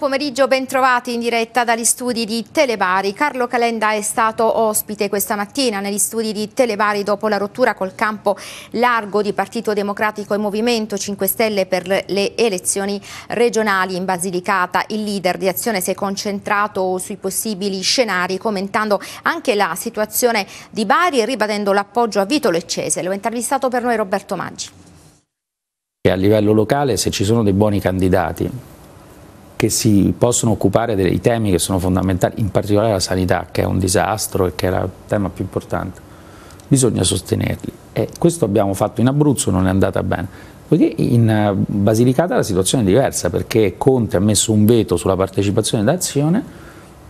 pomeriggio, bentrovati in diretta dagli studi di Telebari. Carlo Calenda è stato ospite questa mattina negli studi di Telebari dopo la rottura col campo largo di Partito Democratico e Movimento 5 Stelle per le elezioni regionali in Basilicata. Il leader di azione si è concentrato sui possibili scenari, commentando anche la situazione di Bari e ribadendo l'appoggio a Vito Leccese. Lo ha intervistato per noi Roberto Maggi. E A livello locale, se ci sono dei buoni candidati che si possono occupare dei temi che sono fondamentali, in particolare la sanità, che è un disastro e che è il tema più importante. Bisogna sostenerli e questo abbiamo fatto in Abruzzo, non è andata bene. Poiché in eh, Basilicata la situazione è diversa perché Conte ha messo un veto sulla partecipazione d'azione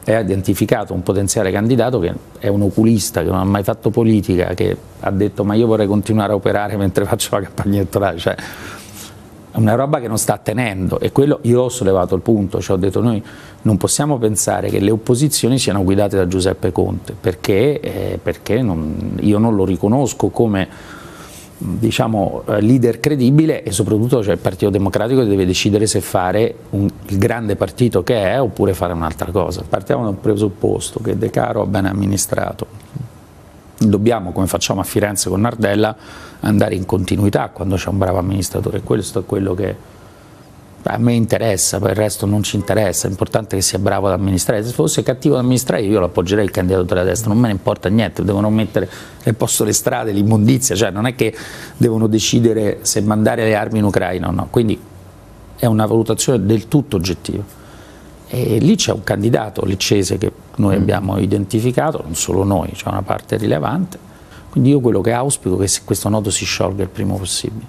e ha identificato un potenziale candidato che è un oculista, che non ha mai fatto politica, che ha detto ma io vorrei continuare a operare mentre faccio la campagna elettorale. Cioè, è una roba che non sta tenendo e quello io ho sollevato il punto, cioè ho detto noi non possiamo pensare che le opposizioni siano guidate da Giuseppe Conte perché, eh, perché non, io non lo riconosco come diciamo, eh, leader credibile e soprattutto cioè, il Partito Democratico che deve decidere se fare un, il grande partito che è oppure fare un'altra cosa. Partiamo da un presupposto che De Caro ha ben amministrato dobbiamo, come facciamo a Firenze con Nardella, andare in continuità quando c'è un bravo amministratore, questo è quello che a me interessa, per il resto non ci interessa, è importante che sia bravo ad amministrare, se fosse cattivo ad amministrare io lo appoggerei il candidato della destra, non me ne importa niente, devono mettere nel posto le strade, l'immondizia, cioè non è che devono decidere se mandare le armi in Ucraina o no, quindi è una valutazione del tutto oggettiva. E lì c'è un candidato leccese che noi mm. abbiamo identificato, non solo noi, c'è cioè una parte rilevante, quindi io quello che auspico è che questo nodo si sciolga il prima possibile.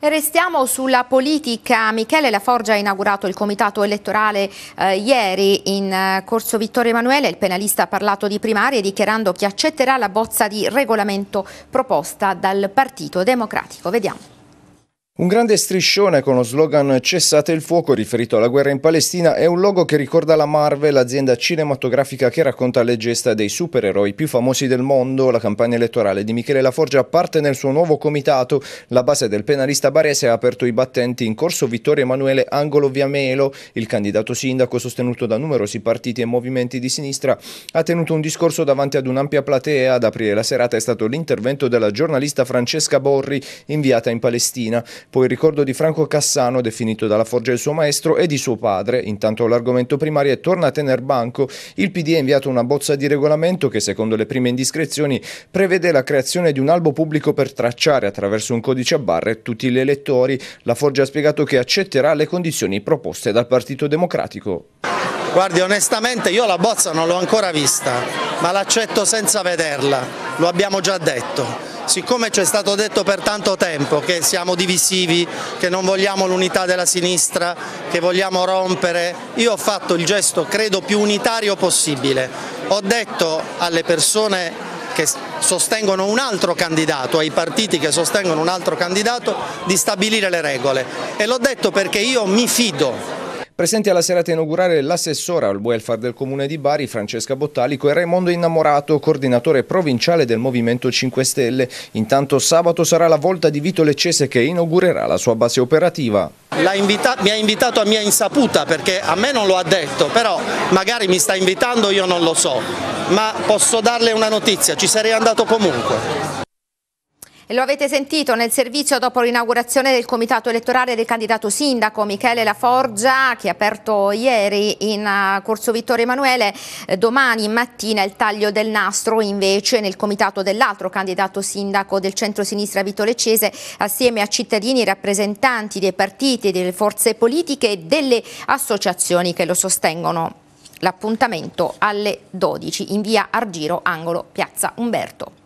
E restiamo sulla politica. Michele Laforgia ha inaugurato il comitato elettorale eh, ieri in eh, corso Vittorio Emanuele. Il penalista ha parlato di primarie dichiarando che accetterà la bozza di regolamento proposta dal Partito Democratico. Vediamo. Un grande striscione con lo slogan Cessate il fuoco riferito alla guerra in Palestina è un logo che ricorda la Marvel, l'azienda cinematografica che racconta le gesta dei supereroi più famosi del mondo. La campagna elettorale di Michele Laforgia parte nel suo nuovo comitato. La base del penalista barese ha aperto i battenti in corso Vittorio Emanuele Angolo Viamelo. Il candidato sindaco, sostenuto da numerosi partiti e movimenti di sinistra, ha tenuto un discorso davanti ad un'ampia platea. Ad aprire la serata è stato l'intervento della giornalista Francesca Borri, inviata in Palestina. Poi il ricordo di Franco Cassano, definito dalla Forgia il suo maestro, e di suo padre. Intanto l'argomento primario è torna a tener banco. Il PD ha inviato una bozza di regolamento che, secondo le prime indiscrezioni, prevede la creazione di un albo pubblico per tracciare attraverso un codice a barre tutti gli elettori. La Forgia ha spiegato che accetterà le condizioni proposte dal Partito Democratico. Guardi, onestamente io la bozza non l'ho ancora vista, ma l'accetto senza vederla, lo abbiamo già detto siccome ci è stato detto per tanto tempo che siamo divisivi, che non vogliamo l'unità della sinistra, che vogliamo rompere, io ho fatto il gesto credo più unitario possibile. Ho detto alle persone che sostengono un altro candidato, ai partiti che sostengono un altro candidato, di stabilire le regole e l'ho detto perché io mi fido Presenti alla serata inaugurale l'assessora al welfare del comune di Bari, Francesca Bottalico, e Raimondo Innamorato, coordinatore provinciale del Movimento 5 Stelle. Intanto sabato sarà la volta di Vito Leccese che inaugurerà la sua base operativa. Invita, mi ha invitato a mia insaputa perché a me non lo ha detto, però magari mi sta invitando, io non lo so, ma posso darle una notizia, ci sarei andato comunque. E lo avete sentito nel servizio dopo l'inaugurazione del comitato elettorale del candidato sindaco Michele Laforgia che ha aperto ieri in eh, Corso Vittorio Emanuele. Eh, domani mattina il taglio del nastro invece nel comitato dell'altro candidato sindaco del centro-sinistra Vito Leccese assieme a cittadini rappresentanti dei partiti, delle forze politiche e delle associazioni che lo sostengono. L'appuntamento alle 12 in via Argiro, angolo Piazza Umberto.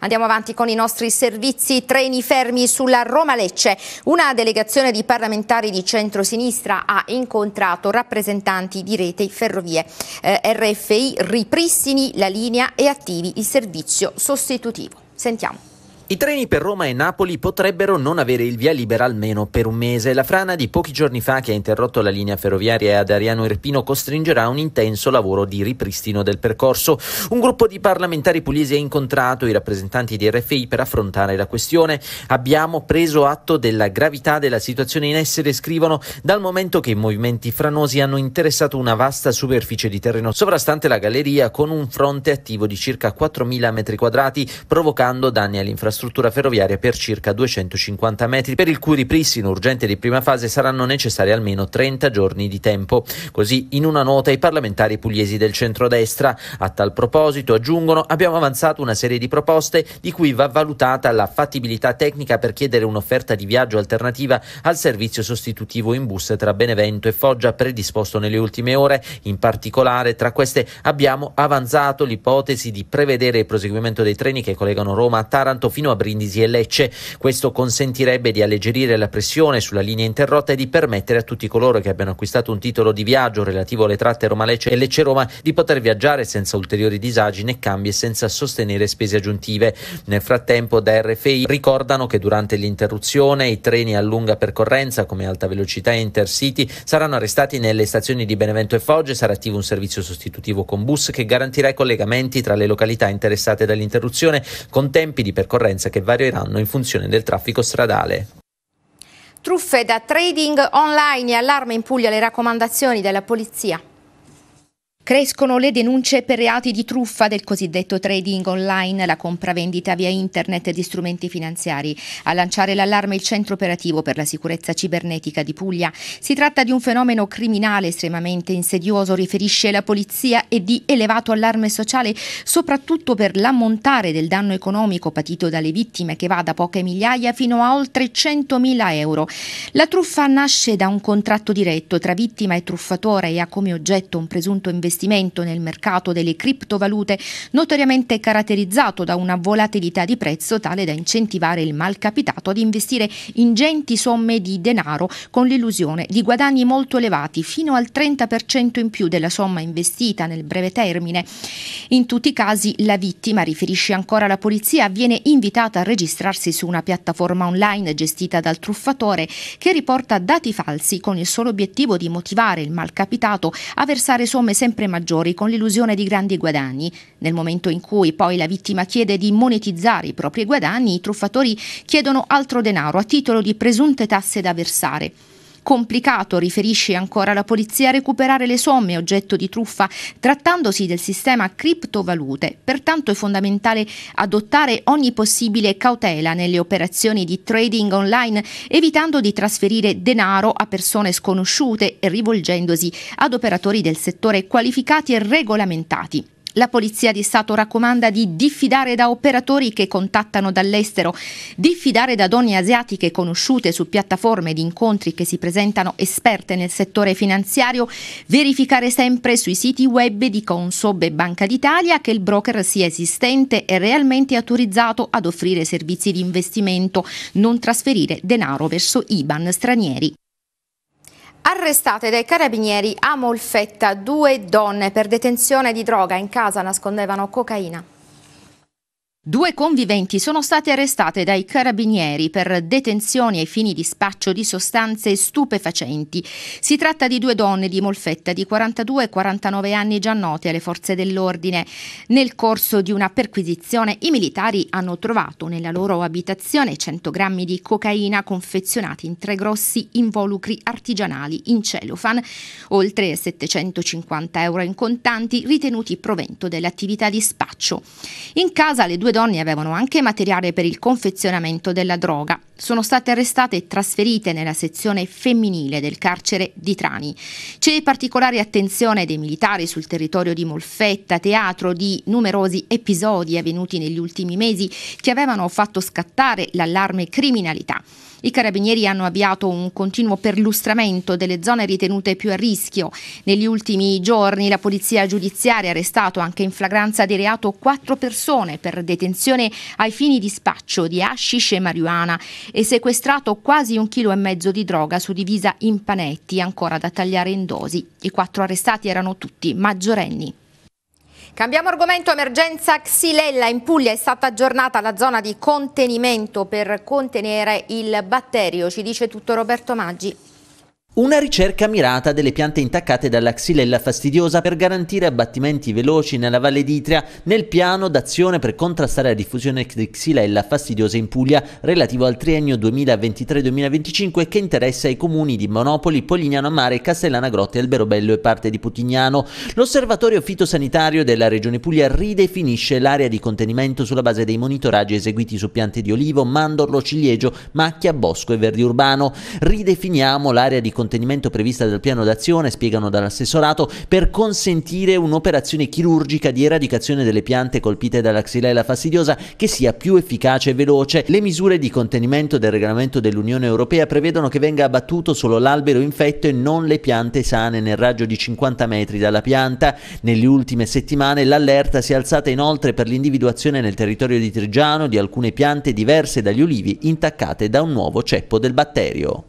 Andiamo avanti con i nostri servizi, treni fermi sulla Roma-Lecce. Una delegazione di parlamentari di centrosinistra ha incontrato rappresentanti di rete ferrovie. Eh, RFI ripristini la linea e attivi il servizio sostitutivo. Sentiamo. I treni per Roma e Napoli potrebbero non avere il via libera almeno per un mese. La frana di pochi giorni fa che ha interrotto la linea ferroviaria ad Ariano Irpino costringerà un intenso lavoro di ripristino del percorso. Un gruppo di parlamentari pugliesi ha incontrato i rappresentanti di RFI per affrontare la questione. Abbiamo preso atto della gravità della situazione in essere, scrivono, dal momento che i movimenti franosi hanno interessato una vasta superficie di terreno sovrastante la galleria con un fronte attivo di circa 4.000 metri quadrati, provocando danni all'infrastruttura dell'infrastruttura ferroviaria per circa 250 metri, per il cui ripristino urgente di prima fase saranno necessari almeno 30 giorni di tempo. Così in una nota i parlamentari pugliesi del centrodestra. A tal proposito aggiungono abbiamo avanzato una serie di proposte di cui va valutata la fattibilità tecnica per chiedere un'offerta di viaggio alternativa al servizio sostitutivo in bus tra Benevento e Foggia predisposto nelle ultime ore. In particolare tra queste abbiamo avanzato l'ipotesi di prevedere il proseguimento dei treni che collegano Roma a Taranto fino fino a Brindisi e Lecce. Questo consentirebbe di alleggerire la pressione sulla linea interrotta e di permettere a tutti coloro che abbiano acquistato un titolo di viaggio relativo alle tratte Roma-Lecce e Lecce-Roma di poter viaggiare senza ulteriori disagi né cambi e senza sostenere spese aggiuntive. Nel frattempo da RFI ricordano che durante l'interruzione i treni a lunga percorrenza come alta velocità e intercity saranno arrestati nelle stazioni di Benevento e Foggia e sarà attivo un servizio sostitutivo con bus che garantirà i collegamenti tra le località interessate dall'interruzione con tempi di percorrenza frequenze che varieranno in funzione del traffico stradale. Truffe da trading online e allarme in Puglia le raccomandazioni della polizia. Crescono le denunce per reati di truffa del cosiddetto trading online, la compravendita via internet di strumenti finanziari. A lanciare l'allarme il Centro Operativo per la Sicurezza Cibernetica di Puglia. Si tratta di un fenomeno criminale estremamente insidioso, riferisce la polizia, e di elevato allarme sociale, soprattutto per l'ammontare del danno economico patito dalle vittime, che va da poche migliaia fino a oltre 100.000 euro. La truffa nasce da un contratto diretto tra vittima e truffatore e ha come oggetto un presunto investimento investimento nel mercato delle criptovalute, notoriamente caratterizzato da una volatilità di prezzo tale da incentivare il malcapitato ad investire ingenti somme di denaro con l'illusione di guadagni molto elevati, fino al 30% in più della somma investita nel breve termine. In tutti i casi la vittima, riferisce ancora la polizia, viene invitata a registrarsi su una piattaforma online gestita dal truffatore che riporta dati falsi con il solo obiettivo di motivare il malcapitato a versare somme sempre sempre maggiori con l'illusione di grandi guadagni. Nel momento in cui poi la vittima chiede di monetizzare i propri guadagni, i truffatori chiedono altro denaro a titolo di presunte tasse da versare. Complicato, riferisce ancora la polizia, recuperare le somme oggetto di truffa trattandosi del sistema criptovalute. Pertanto è fondamentale adottare ogni possibile cautela nelle operazioni di trading online, evitando di trasferire denaro a persone sconosciute e rivolgendosi ad operatori del settore qualificati e regolamentati. La Polizia di Stato raccomanda di diffidare da operatori che contattano dall'estero, diffidare da donne asiatiche conosciute su piattaforme di incontri che si presentano esperte nel settore finanziario, verificare sempre sui siti web di Consob e Banca d'Italia che il broker sia esistente e realmente autorizzato ad offrire servizi di investimento, non trasferire denaro verso IBAN stranieri. Arrestate dai carabinieri a Molfetta due donne per detenzione di droga, in casa nascondevano cocaina. Due conviventi sono state arrestate dai carabinieri per detenzioni ai fini di spaccio di sostanze stupefacenti. Si tratta di due donne di Molfetta di 42 e 49 anni già note alle forze dell'ordine. Nel corso di una perquisizione i militari hanno trovato nella loro abitazione 100 grammi di cocaina confezionati in tre grossi involucri artigianali in celofan, oltre 750 euro in contanti ritenuti provento dell'attività di spaccio. In casa le due donne avevano anche materiale per il confezionamento della droga. Sono state arrestate e trasferite nella sezione femminile del carcere di Trani. C'è particolare attenzione dei militari sul territorio di Molfetta, teatro di numerosi episodi avvenuti negli ultimi mesi che avevano fatto scattare l'allarme criminalità. I carabinieri hanno avviato un continuo perlustramento delle zone ritenute più a rischio. Negli ultimi giorni la polizia giudiziaria ha arrestato anche in flagranza di reato quattro persone per detenzione ai fini di spaccio di hashish e marijuana e sequestrato quasi un chilo e mezzo di droga suddivisa in panetti ancora da tagliare in dosi. I quattro arrestati erano tutti maggiorenni. Cambiamo argomento, emergenza Xylella in Puglia è stata aggiornata la zona di contenimento per contenere il batterio, ci dice tutto Roberto Maggi. Una ricerca mirata delle piante intaccate dalla xylella fastidiosa per garantire abbattimenti veloci nella Valle d'Itria nel piano d'azione per contrastare la diffusione di xylella fastidiosa in Puglia relativo al triennio 2023-2025 che interessa i comuni di Monopoli, Polignano a Mare, Castellana Grotte, Alberobello e parte di Putignano. L'osservatorio fitosanitario della regione Puglia ridefinisce l'area di contenimento sulla base dei monitoraggi eseguiti su piante di olivo, mandorlo, ciliegio, macchia, bosco e verde urbano. Ridefiniamo l'area di contenimento contenimento prevista dal piano d'azione, spiegano dall'assessorato, per consentire un'operazione chirurgica di eradicazione delle piante colpite dalla xylella fastidiosa che sia più efficace e veloce. Le misure di contenimento del regolamento dell'Unione Europea prevedono che venga abbattuto solo l'albero infetto e non le piante sane nel raggio di 50 metri dalla pianta. Nelle ultime settimane l'allerta si è alzata inoltre per l'individuazione nel territorio di Trigiano di alcune piante diverse dagli olivi intaccate da un nuovo ceppo del batterio.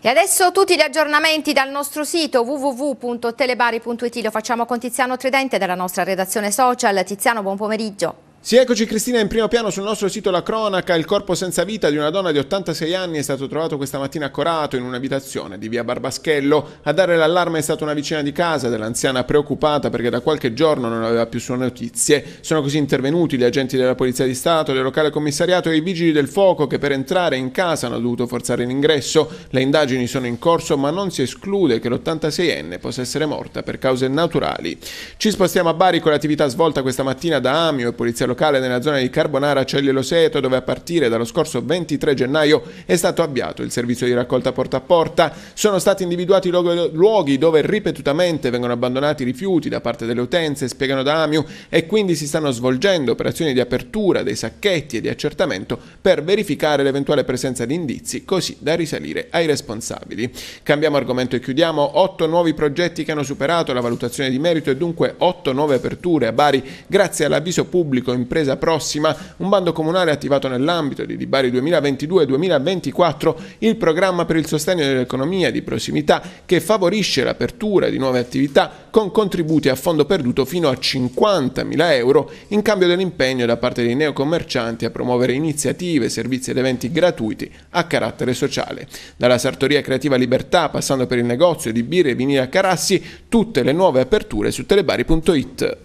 E adesso tutti gli aggiornamenti dal nostro sito www.telebari.it lo facciamo con Tiziano Tridente della nostra redazione social. Tiziano, buon pomeriggio. Sì, eccoci Cristina in primo piano sul nostro sito La Cronaca, il corpo senza vita di una donna di 86 anni è stato trovato questa mattina a Corato in un'abitazione di via Barbaschello. A dare l'allarme è stata una vicina di casa dell'anziana preoccupata perché da qualche giorno non aveva più sue notizie. Sono così intervenuti gli agenti della Polizia di Stato, del locale commissariato e i vigili del fuoco che per entrare in casa hanno dovuto forzare l'ingresso. Le indagini sono in corso ma non si esclude che l'86enne possa essere morta per cause naturali. Ci spostiamo a Bari con l'attività svolta questa mattina da Amio e Polizia locale nella zona di Carbonara Cellelo Seto dove a partire dallo scorso 23 gennaio è stato avviato il servizio di raccolta porta a porta. Sono stati individuati luoghi dove ripetutamente vengono abbandonati rifiuti da parte delle utenze, spiegano da Amiu, e quindi si stanno svolgendo operazioni di apertura dei sacchetti e di accertamento per verificare l'eventuale presenza di indizi, così da risalire ai responsabili. Cambiamo argomento e chiudiamo. Otto nuovi progetti che hanno superato la valutazione di merito e dunque otto nuove aperture a Bari grazie all'avviso pubblico Impresa Prossima, un bando comunale attivato nell'ambito di Dibari 2022-2024, il programma per il sostegno dell'economia di prossimità che favorisce l'apertura di nuove attività con contributi a fondo perduto fino a 50.000 euro in cambio dell'impegno da parte dei neocommercianti a promuovere iniziative, servizi ed eventi gratuiti a carattere sociale. Dalla sartoria creativa Libertà, passando per il negozio di birre e vinili a Carassi, tutte le nuove aperture su telebari.it.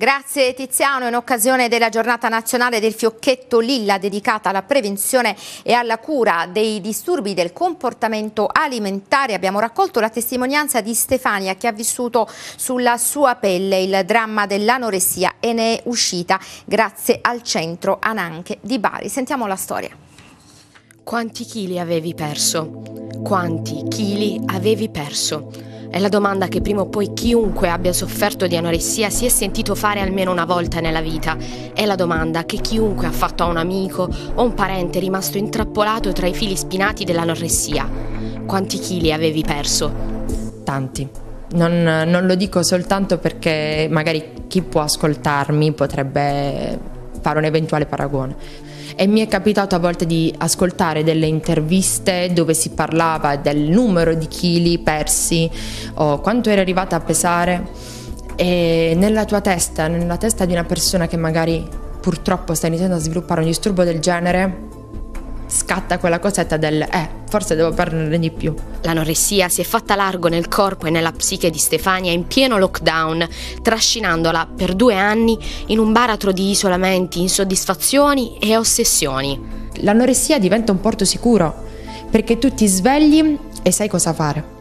Grazie Tiziano, in occasione della giornata nazionale del fiocchetto Lilla dedicata alla prevenzione e alla cura dei disturbi del comportamento alimentare abbiamo raccolto la testimonianza di Stefania che ha vissuto sulla sua pelle il dramma dell'anoressia e ne è uscita grazie al centro Ananche di Bari. Sentiamo la storia. Quanti chili avevi perso? Quanti chili avevi perso? È la domanda che prima o poi chiunque abbia sofferto di anoressia si è sentito fare almeno una volta nella vita. È la domanda che chiunque ha fatto a un amico o un parente rimasto intrappolato tra i fili spinati dell'anoressia. Quanti chili avevi perso? Tanti. Non, non lo dico soltanto perché magari chi può ascoltarmi potrebbe fare un eventuale paragone e mi è capitato a volte di ascoltare delle interviste dove si parlava del numero di chili persi o quanto eri arrivata a pesare e nella tua testa, nella testa di una persona che magari purtroppo sta iniziando a sviluppare un disturbo del genere, scatta quella cosetta del eh, forse devo perdere di più. L'anoressia si è fatta largo nel corpo e nella psiche di Stefania in pieno lockdown, trascinandola per due anni in un baratro di isolamenti, insoddisfazioni e ossessioni. L'anoressia diventa un porto sicuro perché tu ti svegli e sai cosa fare.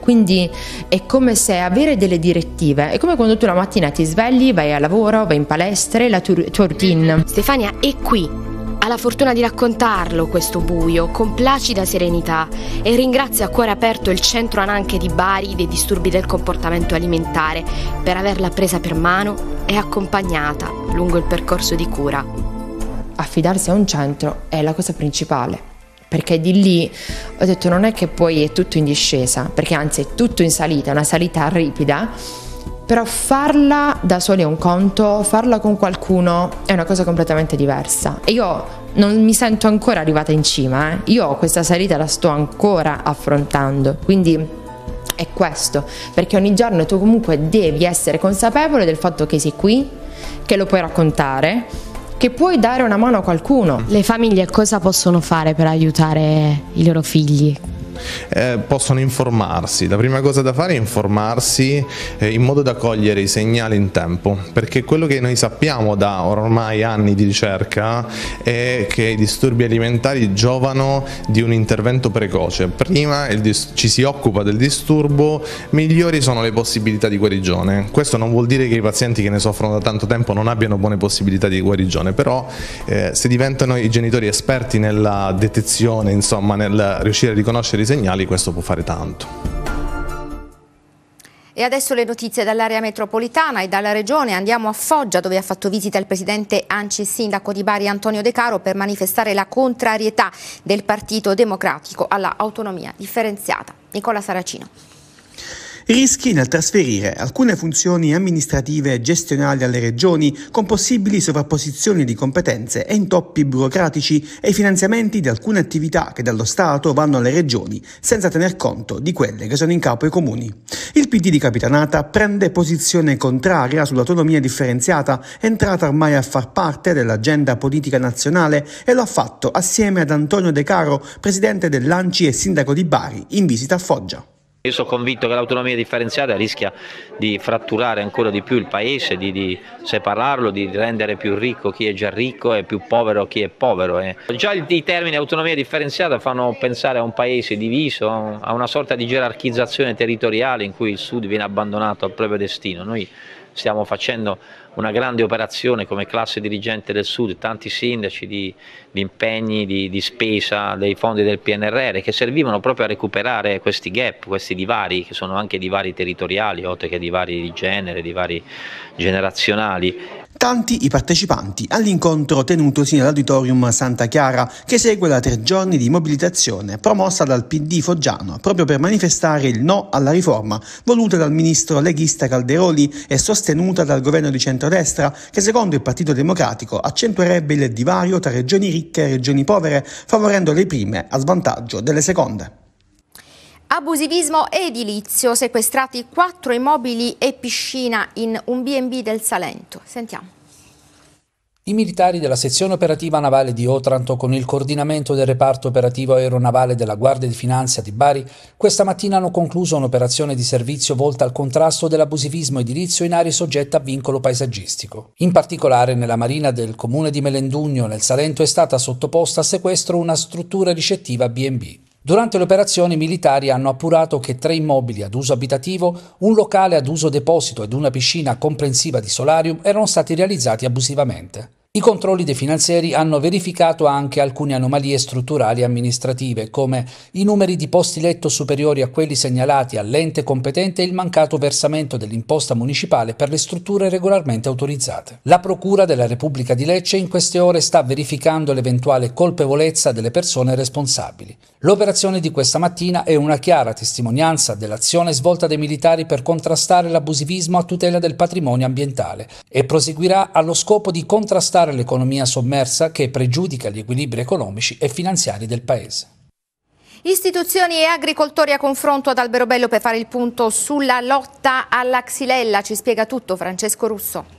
Quindi è come se avere delle direttive, è come quando tu la mattina ti svegli, vai a lavoro, vai in palestra, la tua routine. Stefania è qui ha la fortuna di raccontarlo questo buio con placida serenità e ringrazia a cuore aperto il centro ananche di Bari dei disturbi del comportamento alimentare per averla presa per mano e accompagnata lungo il percorso di cura. Affidarsi a un centro è la cosa principale perché di lì ho detto non è che poi è tutto in discesa, perché anzi è tutto in salita, una salita ripida però farla da soli è un conto, farla con qualcuno è una cosa completamente diversa. E io non mi sento ancora arrivata in cima, eh. io questa salita la sto ancora affrontando, quindi è questo, perché ogni giorno tu comunque devi essere consapevole del fatto che sei qui, che lo puoi raccontare, che puoi dare una mano a qualcuno. Le famiglie cosa possono fare per aiutare i loro figli? eh, possono informarsi. La prima cosa da fare è informarsi eh, in modo da cogliere i segnali in tempo, perché quello che noi sappiamo da ormai anni di ricerca è che i disturbi alimentari giovano di un intervento precoce. Prima ci si occupa del disturbo, migliori sono le possibilità di guarigione. Questo non vuol dire che i pazienti che ne soffrono da tanto tempo non abbiano buone possibilità di guarigione, però eh, se diventano i genitori esperti nella detezione, insomma, nel riuscire a riconoscere i segnali questo può fare tanto. E adesso le notizie dall'area metropolitana e dalla regione. Andiamo a Foggia dove ha fatto visita il presidente Anci sindaco di Bari Antonio De Caro per manifestare la contrarietà del Partito Democratico alla autonomia differenziata. Nicola Saracino rischi nel trasferire alcune funzioni amministrative e gestionali alle regioni con possibili sovrapposizioni di competenze e intoppi burocratici e i finanziamenti di alcune attività che dallo Stato vanno alle regioni senza tener conto di quelle che sono in capo ai comuni. Il PD di Capitanata prende posizione contraria sull'autonomia differenziata entrata ormai a far parte dell'agenda politica nazionale e lo ha fatto assieme ad Antonio De Caro, presidente dell'ANCI e sindaco di Bari, in visita a Foggia. Io sono convinto che l'autonomia differenziata rischia di fratturare ancora di più il paese, di, di, separarlo, di rendere più ricco chi è già ricco e più povero chi è povero. Eh. Già il, i termini autonomia differenziata fanno pensare a un paese diviso, a una sorta di gerarchizzazione territoriale in cui il sud viene abbandonato al proprio destino. Noi stiamo facendo una grande operazione come classe dirigente del Sud, tanti sindaci di, di impegni di, di, spesa dei fondi del PNRR che servivano proprio a recuperare questi gap, questi divari che sono anche divari territoriali, oltre che divari di genere, divari generazionali. Tanti i partecipanti all'incontro tenutosi nell'auditorium Santa Chiara che segue da tre giorni di mobilitazione promossa dal PD Foggiano proprio per manifestare il no alla riforma voluta dal ministro leghista Calderoli e sostenuta dal governo di centro centrodestra che secondo il Partito Democratico accentuerebbe il divario tra regioni ricche e regioni povere, favorendo le prime a svantaggio delle seconde. Abusivismo edilizio, sequestrati quattro immobili e piscina in un B&B del Salento. Sentiamo. I militari della sezione operativa navale di Otranto, con il coordinamento del reparto operativo aeronavale della Guardia di Finanza di Bari, questa mattina hanno concluso un'operazione di servizio volta al contrasto dell'abusivismo edilizio in aree soggette a vincolo paesaggistico. In particolare, nella marina del comune di Melendugno, nel Salento, è stata sottoposta a sequestro una struttura ricettiva BB. Durante le operazioni i militari hanno appurato che tre immobili ad uso abitativo, un locale ad uso deposito ed una piscina comprensiva di solarium erano stati realizzati abusivamente. I controlli dei finanzieri hanno verificato anche alcune anomalie strutturali e amministrative, come i numeri di posti letto superiori a quelli segnalati all'ente competente e il mancato versamento dell'imposta municipale per le strutture regolarmente autorizzate. La Procura della Repubblica di Lecce in queste ore sta verificando l'eventuale colpevolezza delle persone responsabili. L'operazione di questa mattina è una chiara testimonianza dell'azione svolta dai militari per contrastare l'abusivismo a tutela del patrimonio ambientale e proseguirà allo scopo di contrastare contrastare l'economia sommersa che pregiudica gli equilibri economici e finanziari del Paese. Istituzioni e agricoltori a confronto ad Alberobello per fare il punto sulla lotta alla xylella. Ci spiega tutto Francesco Russo.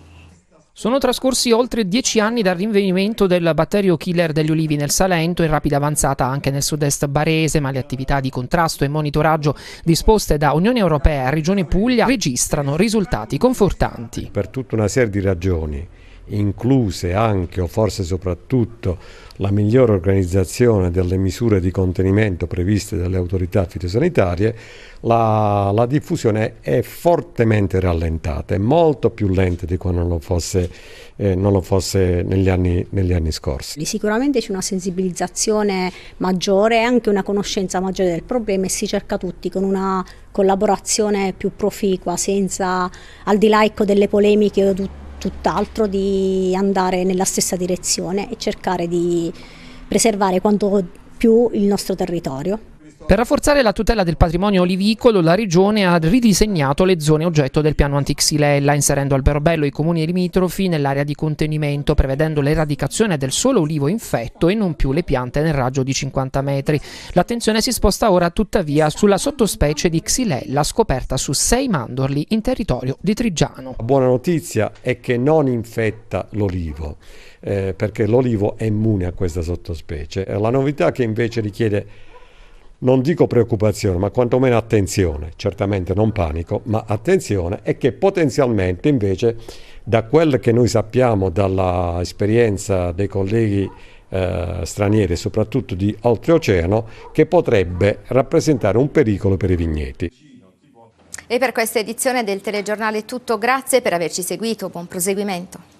Sono trascorsi oltre dieci anni dal rinvenimento del batterio killer degli olivi nel Salento, in rapida avanzata anche nel sud-est barese, ma le attività di contrasto e monitoraggio disposte da Unione Europea e Regione Puglia registrano risultati confortanti. Per tutta una serie di ragioni incluse anche o forse soprattutto la migliore organizzazione delle misure di contenimento previste dalle autorità fitosanitarie, la, la diffusione è fortemente rallentata, è molto più lenta di quando non lo fosse, eh, non lo fosse negli, anni, negli, anni, scorsi. Sicuramente c'è una sensibilizzazione maggiore e anche una conoscenza maggiore del problema e si cerca tutti con una collaborazione più proficua, senza al di là ecco, delle polemiche o tutte tutt'altro di andare nella stessa direzione e cercare di preservare quanto più il nostro territorio. Per rafforzare la tutela del patrimonio olivicolo, la Regione ha ridisegnato le zone oggetto del piano antixilella, inserendo al Berobello i comuni limitrofi nell'area di contenimento, prevedendo l'eradicazione del solo olivo infetto e non più le piante nel raggio di 50 metri. L'attenzione si sposta ora tuttavia sulla sottospecie di Xilella, scoperta su sei mandorli in territorio di Trigiano. La buona notizia è che non infetta l'olivo, eh, perché l'olivo è immune a questa sottospecie. La novità che invece richiede non dico preoccupazione, ma quantomeno attenzione, certamente non panico, ma attenzione è che potenzialmente invece da quel che noi sappiamo dall'esperienza dei colleghi eh, stranieri, soprattutto di oltreoceano, che potrebbe rappresentare un pericolo per i vigneti. E per questa edizione del telegiornale è tutto, grazie per averci seguito, buon proseguimento.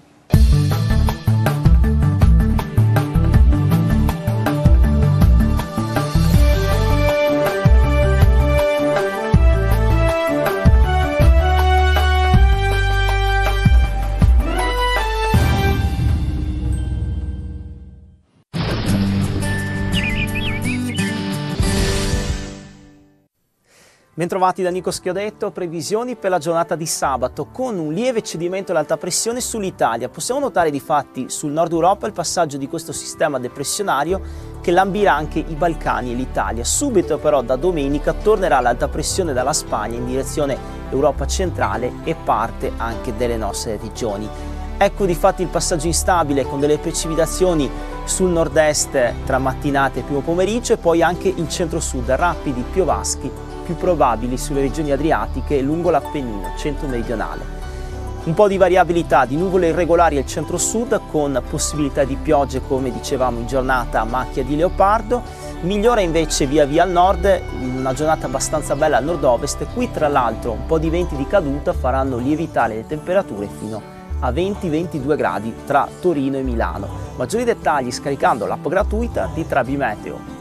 Bentrovati da Nico Schiodetto, previsioni per la giornata di sabato con un lieve cedimento dell'alta pressione sull'Italia. Possiamo notare di fatti sul nord Europa il passaggio di questo sistema depressionario che lambirà anche i Balcani e l'Italia. Subito però da domenica tornerà l'alta pressione dalla Spagna in direzione Europa centrale e parte anche delle nostre regioni. Ecco di fatti il passaggio instabile con delle precipitazioni sul nord-est tra mattinate e primo pomeriggio e poi anche il centro-sud, rapidi piovaschi più probabili sulle regioni adriatiche e lungo l'Appennino centro-meridionale. Un po' di variabilità di nuvole irregolari al centro-sud con possibilità di piogge come dicevamo in giornata a macchia di leopardo, migliora invece via via al nord, una giornata abbastanza bella al nord-ovest, qui tra l'altro un po' di venti di caduta faranno lievitare le temperature fino a 20-22 gradi tra Torino e Milano. Maggiori dettagli scaricando l'app gratuita di Trabimeteo.